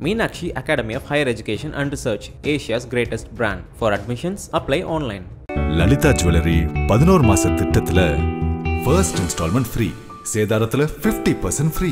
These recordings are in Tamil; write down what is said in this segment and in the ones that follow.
Meenakshi Academy of Higher Education and Research, Asia's greatest brand. For admissions, apply online. Lalitha jewellery பதினோரு மாச திட்டத்தில் ஃபர்ஸ்ட் இன்ஸ்டால்மெண்ட் ஃப்ரீ சேதாரத்தில் ஃபிஃப்டி பர்சன்ட் ஃப்ரீ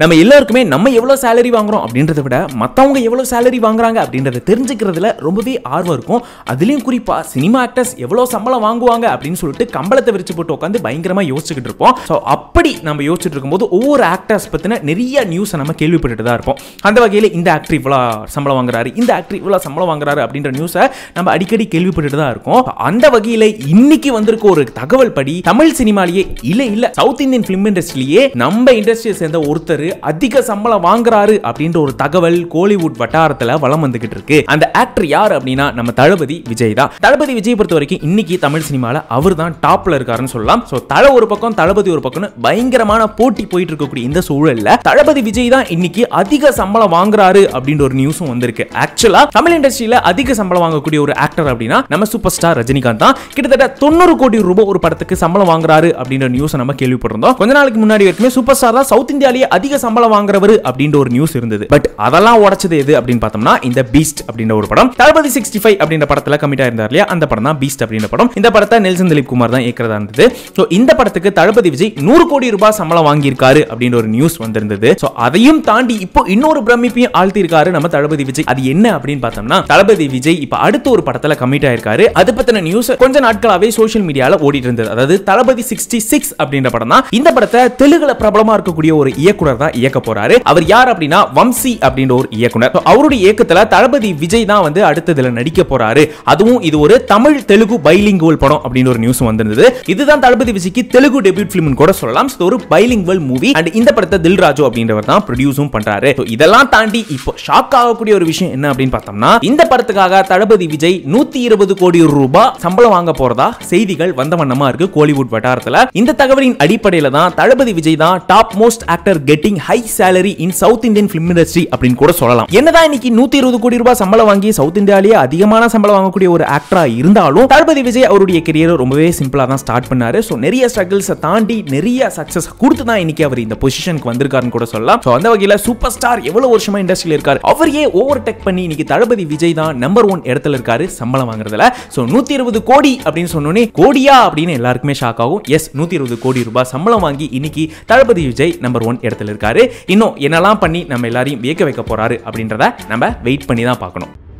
நம்ம எல்லாருக்குமே நம்ம எவ்வளோ சேலரி வாங்குறோம் அப்படின்றத விட மற்றவங்க எவ்வளோ சேலரி வாங்குறாங்க அப்படின்றத தெரிஞ்சுக்கிறதுல ரொம்பவே ஆர்வம் இருக்கும் அதுலேயும் குறிப்பாக சினிமா ஆக்டர்ஸ் எவ்வளோ சம்பளம் வாங்குவாங்க அப்படின்னு சொல்லிட்டு கம்பளத்தை விரிச்சு போட்டு உட்காந்து பயங்கரமாக யோசிச்சுக்கிட்டு இருப்போம் ஸோ அப்படி நம்ம யோசிச்சுட்டு இருக்கும்போது ஒவ்வொரு ஆக்டர்ஸ் பற்றின நிறைய நியூஸை நம்ம கேள்விப்பட்டுட்டு தான் இருப்போம் அந்த வகையில் இந்த ஆக்டர் இவ்வளோ சம்பளம் வாங்குறாரு இந்த ஆக்டர் இவ்வளோ சம்பளம் வாங்குறாரு அப்படின்ற நியூஸை நம்ம அடிக்கடி கேள்விப்பட்டுட்டு தான் இருக்கோம் அந்த வகையில் இன்னைக்கு வந்திருக்க ஒரு தகவல் படி தமிழ் சினிமாலேயே இல்லை இல்லை சவுத் இந்தியன் ஃபிலிம் இண்டஸ்ட்ரியிலேயே நம்ம இண்டஸ்ட்ரியை சேர்ந்த ஒருத்தர் அதிக சம்பளம் வாங்குறாரு அப்படின்ற ஒரு தகவல் கோலிவுட் வட்டாரத்துல வளம் வந்துகிட்டு இருக்கு அந்த ஆக்டர் யார் அப்படின்னா நம்ம தளபதி விஜய் தான் தளபதி விஜய் பொறுத்த வரைக்கும் இன்னைக்கு தமிழ் சினிமால அவர் தான் டாப்ல இருக்காருன்னு சொல்லலாம் தலை ஒரு பக்கம் தளபதி ஒரு பக்கம் பயங்கரமான போட்டி போயிட்டு இருக்கக்கூடிய இந்த சூழல்ல தளபதி விஜய் தான் இன்னைக்கு அதிக சம்பளம் வாங்குறாரு அப்படின்ற ஒரு நியூஸும் வந்திருக்கு ஆக்சுவலா தமிழ் இண்டஸ்ட்ரியில அதிக சம்பளம் வாங்கக்கூடிய ஒரு ஆக்டர் அப்படின்னா நம்ம சூப்பர் ஸ்டார் ரஜினிகாந்த் தான் கிட்டத்தட்ட தொண்ணூறு கோடி ரூபாய் ஒரு படத்துக்கு சம்பளம் வாங்குறாரு அப்படின்ற நியூஸ் நம்ம கேள்விப்பட்டிருந்தோம் கொஞ்ச நாளைக்கு முன்னாடி வரைக்குமே சூப்பர் ஸ்டார் தான் சவுத் இந்தியாலேயே அதிக அதிக சம்பளம் வாங்குறவர் அப்படின்ற ஒரு நியூஸ் இருந்தது பட் அதெல்லாம் உடச்சது எது அப்படின்னு பார்த்தோம்னா இந்த பீஸ்ட் அப்படின்ற ஒரு படம் தளபதி சிக்ஸ்டி ஃபைவ் அப்படின்ற படத்துல கமிட்டா இருந்தார் இல்லையா அந்த படம் தான் பீஸ்ட் அப்படின்ற படம் இந்த படத்தை நெல்சன் திலீப் குமார் தான் ஏக்கிறதா இருந்தது ஸோ இந்த படத்துக்கு தளபதி விஜய் நூறு கோடி ரூபாய் சம்பளம் வாங்கியிருக்காரு அப்படின்ற ஒரு நியூஸ் வந்திருந்தது ஸோ அதையும் தாண்டி இப்போ இன்னொரு பிரமிப்பையும் ஆழ்த்திருக்காரு நம்ம தளபதி விஜய் அது என்ன அப்படின்னு பார்த்தோம்னா தளபதி விஜய் இப்போ அடுத்த ஒரு படத்துல கமிட் ஆயிருக்காரு அது பத்தின நியூஸ் கொஞ்ச நாட்களாவே சோஷியல் மீடியால ஓடிட்டு இருந்தது அதாவது தளபதி சிக்ஸ்டி சிக்ஸ் அப்படின்ற படம் தான் இந்த படத்தை தெலுங்குல பிரபலமா இருக்கக்கூடிய ஒரு இயக்குனர் தான் இயக்க போறாரு அவர் யார் அப்படின்னா வம்சி அப்படின்ற ஒரு இயக்குனர் அவருடைய இயக்கத்துல தளபதி விஜய் தான் வந்து அடுத்ததுல நடிக்க போறாரு அதுவும் இது ஒரு தமிழ் தெலுங்கு பைலிங்குவல் படம் ஒரு நியூஸ் வந்திருந்தது இதுதான் தளபதி விஜய்க்கு தெலுங்கு டெபியூட் பிலிம் கூட சொல்லலாம் ஒரு பைலிங்குவல் மூவி அண்ட் இந்த படத்தை தில் அப்படின்றவர் தான் ப்ரொடியூஸும் பண்றாரு இதெல்லாம் தாண்டி இப்போ ஷாக் ஆகக்கூடிய ஒரு விஷயம் என்ன அப்படின்னு பார்த்தோம்னா இந்த படத்துக்காக தளபதி விஜய் நூத்தி இருபது கோடி ரூபாய் சம்பளம் வாங்க போறதா செய்திகள் வந்த வண்ணமா இருக்கு கோலிவுட் வட்டாரத்துல இந்த தகவலின் அடிப்படையில தான் தளபதி விஜய் தான் top most actor getting being high salary in south Indian film industry அப்படின்னு கூட சொல்லலாம் என்னதான் இன்னைக்கு நூத்தி இருபது கோடி ரூபாய் சம்பளம் வாங்கி சவுத் இந்தியாவிலேயே அதிகமான சம்பளம் வாங்கக்கூடிய ஒரு ஆக்டரா இருந்தாலும் தளபதி விஜய் அவருடைய கெரியரை ரொம்பவே சிம்பிளா தான் ஸ்டார்ட் பண்ணாரு ஸோ நிறைய ஸ்ட்ரகிள்ஸை தாண்டி நிறைய சக்சஸ் கொடுத்து தான் இன்னைக்கு அவர் இந்த பொசிஷனுக்கு வந்திருக்காருன்னு கூட சொல்லலாம் ஸோ அந்த வகையில் சூப்பர் ஸ்டார் எவ்வளவு வருஷமா இண்டஸ்ட்ரியில் இருக்காரு அவரையே ஓவர் டெக் பண்ணி இன்னைக்கு தளபதி விஜய் தான் நம்பர் ஒன் இடத்துல இருக்காரு சம்பளம் வாங்குறதுல ஸோ நூத்தி இருபது கோடி அப்படின்னு சொன்னோன்னே கோடியா அப்படின்னு எல்லாருக்குமே ஷாக் ஆகும் எஸ் நூத்தி இருபது கோடி ரூபாய் சம்பளம் வாங்கி இன்னைக்கு தளபதி விஜய் நம்பர் ஒன் இடத்துல இருக்காரு இருக்காரு இன்னும் என்னெல்லாம் பண்ணி நம்ம எல்லாரையும் வியக்க வைக்க போறாரு அப்படின்றத நம்ம வெயிட் பண்ணி தான் பார்க்கணும்